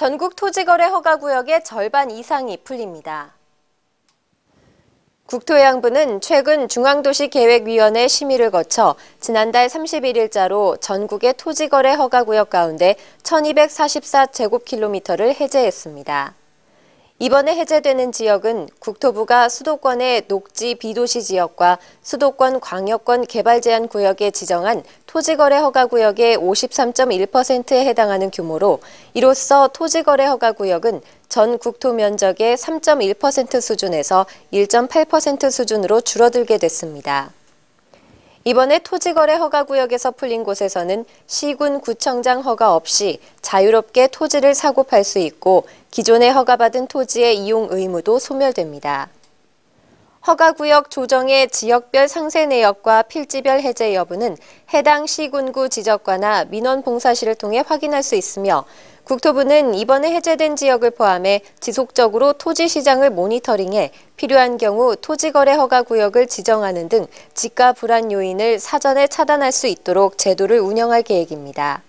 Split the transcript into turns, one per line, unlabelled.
전국 토지거래 허가 구역의 절반 이상이 풀립니다. 국토해양부는 최근 중앙도시계획위원회 심의를 거쳐 지난달 31일자로 전국의 토지거래 허가구역 가운데 1244제곱킬로미터를 해제했습니다. 이번에 해제되는 지역은 국토부가 수도권의 녹지 비도시 지역과 수도권 광역권 개발 제한 구역에 지정한 토지거래 허가 구역의 53.1%에 해당하는 규모로 이로써 토지거래 허가 구역은 전 국토 면적의 3.1% 수준에서 1.8% 수준으로 줄어들게 됐습니다. 이번에 토지거래 허가구역에서 풀린 곳에서는 시군 구청장 허가 없이 자유롭게 토지를 사고 팔수 있고 기존에 허가받은 토지의 이용 의무도 소멸됩니다. 허가구역 조정의 지역별 상세 내역과 필지별 해제 여부는 해당 시군구 지적과나 민원 봉사실을 통해 확인할 수 있으며 국토부는 이번에 해제된 지역을 포함해 지속적으로 토지 시장을 모니터링해 필요한 경우 토지거래 허가 구역을 지정하는 등 지가 불안 요인을 사전에 차단할 수 있도록 제도를 운영할 계획입니다.